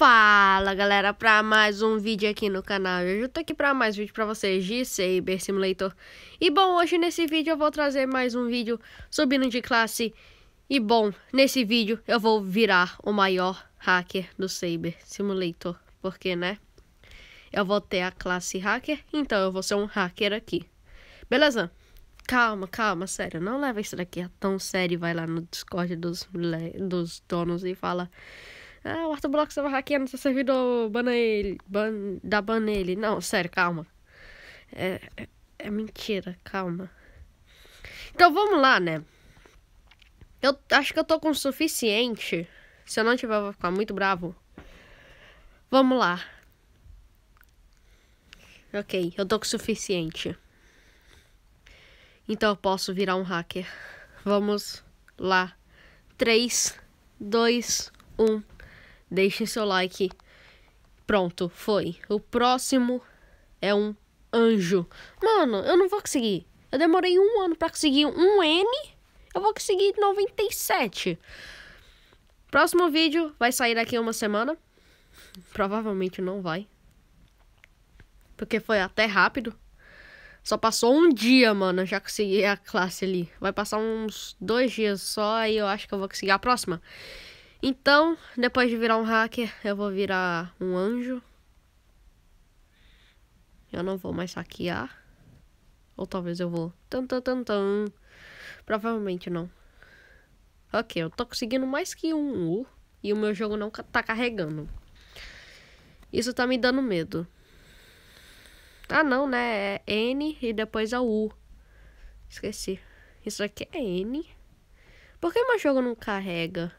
Fala galera, pra mais um vídeo aqui no canal, eu tô aqui pra mais vídeo pra vocês de Saber Simulator E bom, hoje nesse vídeo eu vou trazer mais um vídeo subindo de classe E bom, nesse vídeo eu vou virar o maior hacker do Saber Simulator Porque né, eu vou ter a classe hacker, então eu vou ser um hacker aqui Beleza? Calma, calma, sério, não leva isso daqui a tão sério e vai lá no Discord dos, dos donos e fala ah, o Arthur Block estava hackeando seu servidor, bana ele, ban, dá ban nele. Não, sério, calma. É, é, é, mentira, calma. Então vamos lá, né? Eu acho que eu tô com o suficiente. Se eu não tiver, eu vou ficar muito bravo. Vamos lá. Ok, eu tô com o suficiente. Então eu posso virar um hacker. Vamos lá. 3, 2, 1. Deixe seu like. Pronto, foi. O próximo é um anjo. Mano, eu não vou conseguir. Eu demorei um ano para conseguir um N. Eu vou conseguir 97. Próximo vídeo vai sair daqui uma semana. Provavelmente não vai. Porque foi até rápido. Só passou um dia, mano. Já consegui a classe ali. Vai passar uns dois dias só e eu acho que eu vou conseguir a próxima. Então, depois de virar um hacker, eu vou virar um anjo. Eu não vou mais hackear. Ou talvez eu vou. Tan, tan, tan, tan. Provavelmente não. Ok, eu tô conseguindo mais que um U. E o meu jogo não tá carregando. Isso tá me dando medo. Ah, não, né? É N e depois a é U. Esqueci. Isso aqui é N. Por que meu jogo não carrega?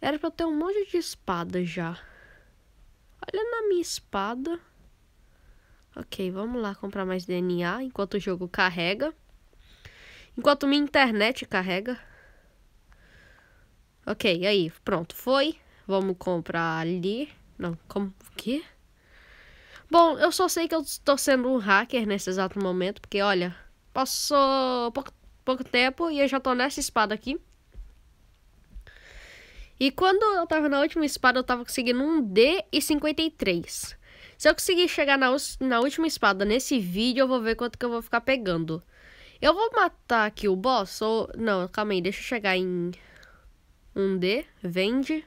Era pra eu ter um monte de espada já. Olha na minha espada. Ok, vamos lá comprar mais DNA enquanto o jogo carrega. Enquanto minha internet carrega. Ok, aí, pronto, foi. Vamos comprar ali. Não, como o quê? Bom, eu só sei que eu estou sendo um hacker nesse exato momento, porque olha, passou pouco, pouco tempo e eu já estou nessa espada aqui. E quando eu tava na última espada, eu tava conseguindo um D e 53. Se eu conseguir chegar na, na última espada nesse vídeo, eu vou ver quanto que eu vou ficar pegando. Eu vou matar aqui o boss ou... Não, calma aí, deixa eu chegar em... 1D, vende.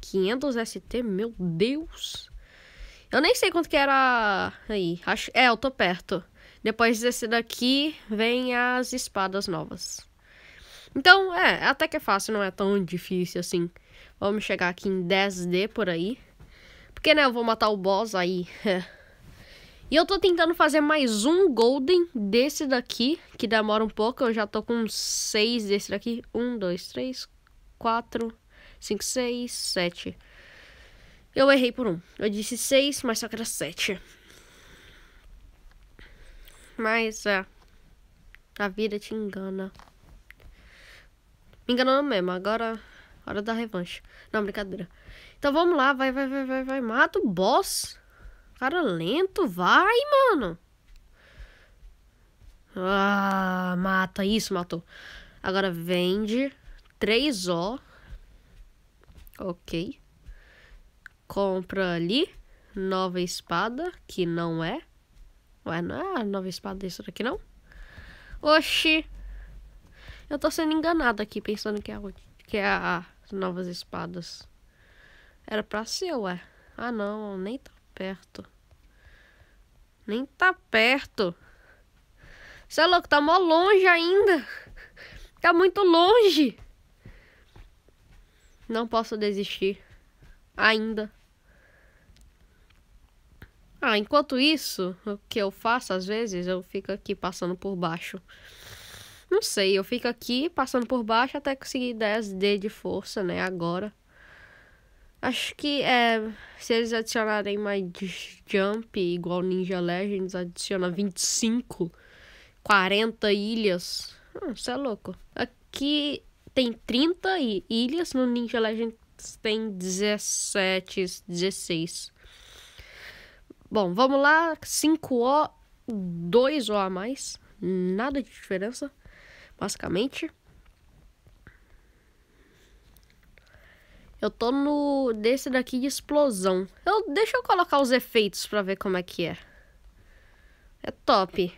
500 ST, meu Deus. Eu nem sei quanto que era... Aí, acho... É, eu tô perto. Depois desse daqui, vem as espadas novas. Então, é, até que é fácil, não é tão difícil assim. Vamos chegar aqui em 10D por aí. Porque, né, eu vou matar o boss aí. e eu tô tentando fazer mais um golden desse daqui, que demora um pouco. Eu já tô com seis desse daqui. Um, dois, três, quatro, cinco, seis, sete. Eu errei por um. Eu disse seis, mas só que era sete. Mas, é... A vida te engana. Me enganando mesmo. Agora, hora da revanche. Não, brincadeira. Então vamos lá, vai, vai, vai, vai, vai. Mata o boss. Cara lento, vai, mano. Ah, mata. Isso, matou. Agora vende. 3O. Ok. Compra ali. Nova espada, que não é. Ué, não é a nova espada isso daqui, não? Oxi. Eu tô sendo enganado aqui, pensando que é, que é a Novas Espadas. Era pra ser, ué. Ah, não, nem tá perto. Nem tá perto. Você é louco, tá mó longe ainda. Tá muito longe. Não posso desistir. Ainda. Ah, enquanto isso, o que eu faço às vezes, eu fico aqui passando por baixo não sei, eu fico aqui passando por baixo até conseguir 10D de força, né? Agora. Acho que é. Se eles adicionarem mais jump, igual Ninja Legends, adiciona 25, 40 ilhas. Hum, isso é louco. Aqui tem 30 ilhas, no Ninja Legends tem 17, 16. Bom, vamos lá. 5O, 2O a mais. Nada de diferença basicamente. Eu tô no desse daqui de explosão. Eu, deixa eu colocar os efeitos pra ver como é que é. É top.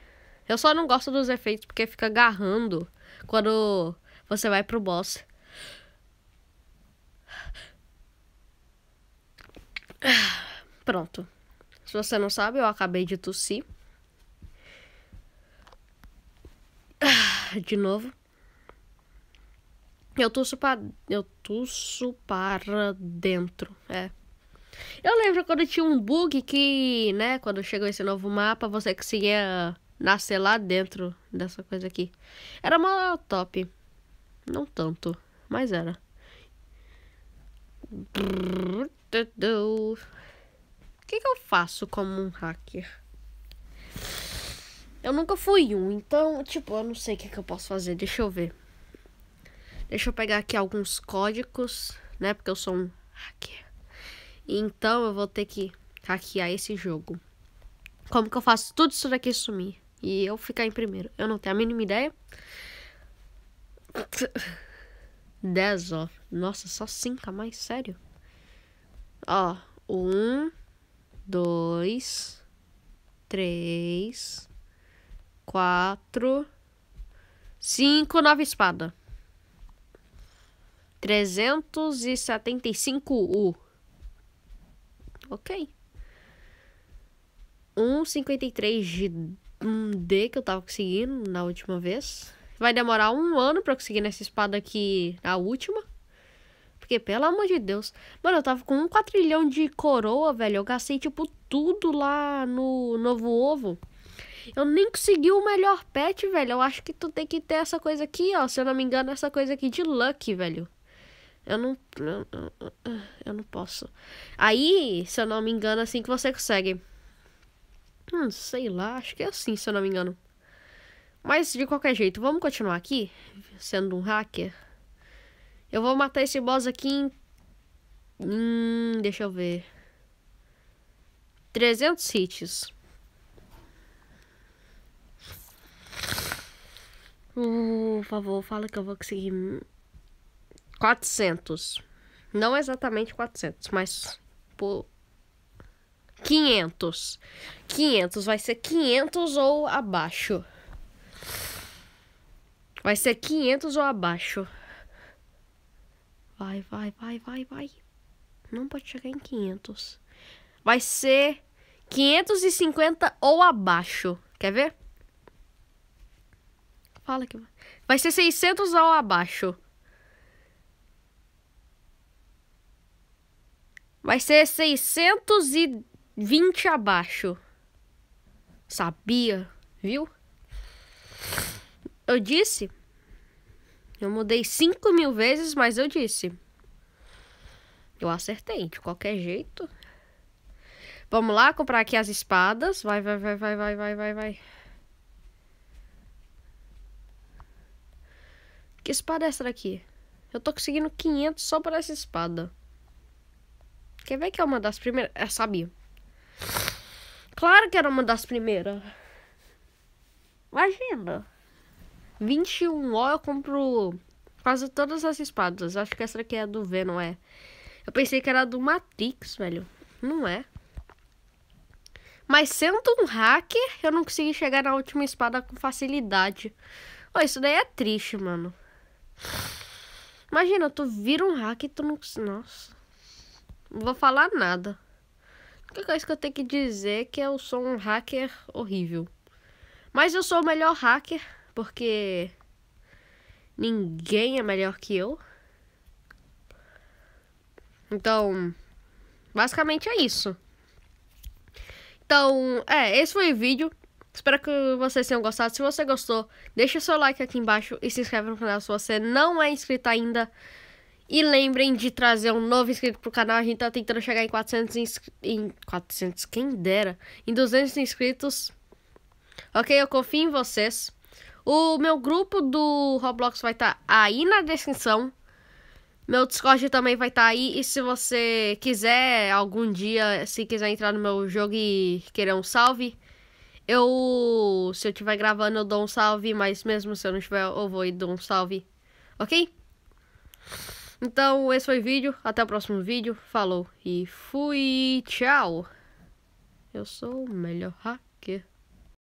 Eu só não gosto dos efeitos porque fica agarrando quando você vai pro boss. Ah, pronto. Se você não sabe, eu acabei de tossir. de novo. Eu torço para. Eu torço para dentro. É. Eu lembro quando tinha um bug que, né, quando chegou esse novo mapa, você conseguia nascer lá dentro dessa coisa aqui. Era uma top. Não tanto, mas era. O que, que eu faço como um hacker? Eu nunca fui um, então, tipo, eu não sei o que, que eu posso fazer. Deixa eu ver. Deixa eu pegar aqui alguns códigos, né? Porque eu sou um hacker. Então eu vou ter que hackear esse jogo. Como que eu faço tudo isso daqui sumir? E eu ficar em primeiro. Eu não tenho a mínima ideia. 10, ó. Nossa, só 5 a mais, sério? Ó, 1, 2, 3, quatro, cinco, nova espada. 375U. Ok. 1,53 de um D que eu tava conseguindo na última vez. Vai demorar um ano pra conseguir nessa espada aqui, a última. Porque, pelo amor de Deus. Mano, eu tava com um quatrilhão de coroa, velho. Eu gastei, tipo, tudo lá no novo ovo. Eu nem consegui o melhor pet, velho. Eu acho que tu tem que ter essa coisa aqui, ó. Se eu não me engano, essa coisa aqui de luck, velho. Eu não. Eu, eu, não posso. Aí, se eu não me engano, é assim que você consegue. Hum, sei lá. Acho que é assim, se eu não me engano. Mas, de qualquer jeito, vamos continuar aqui? Sendo um hacker. Eu vou matar esse boss aqui em. Hum, deixa eu ver. 300 hits. Por favor, fala que eu vou conseguir 400. Não exatamente 400, mas por 500. 500 vai ser 500 ou abaixo. Vai ser 500 ou abaixo. Vai, vai, vai, vai, vai. Não pode chegar em 500. Vai ser 550 ou abaixo. Quer ver? fala que vai ser 600 ao abaixo. Vai ser 620 abaixo. Sabia, viu? Eu disse. Eu mudei 5 mil vezes, mas eu disse. Eu acertei, de qualquer jeito. Vamos lá comprar aqui as espadas. Vai, vai, vai, vai, vai, vai, vai, vai. Que espada é essa daqui? Eu tô conseguindo 500 só pra essa espada. Quer ver que é uma das primeiras? É, sabia. Claro que era uma das primeiras. Imagina. 21 ó, eu compro quase todas as espadas. Acho que essa daqui é do V, não é. Eu pensei que era do Matrix, velho. Não é. Mas sendo um hacker, eu não consegui chegar na última espada com facilidade. Oh, isso daí é triste, mano. Imagina, tu vira um hack e tu não. Nossa. Não vou falar nada. A única coisa que eu tenho que dizer é que eu sou um hacker horrível. Mas eu sou o melhor hacker, porque ninguém é melhor que eu. Então, basicamente é isso. Então, é, esse foi o vídeo. Espero que vocês tenham gostado. Se você gostou, deixa seu like aqui embaixo e se inscreve no canal se você não é inscrito ainda. E lembrem de trazer um novo inscrito pro canal. A gente tá tentando chegar em 400 inscritos. Em 400, quem dera. Em 200 inscritos. Ok? Eu confio em vocês. O meu grupo do Roblox vai estar tá aí na descrição. Meu Discord também vai estar tá aí. E se você quiser algum dia, se quiser entrar no meu jogo e querer um salve, eu, se eu estiver gravando, eu dou um salve, mas mesmo se eu não estiver, eu vou e dou um salve, ok? Então, esse foi o vídeo. Até o próximo vídeo. Falou e fui. Tchau. Eu sou o melhor hacker.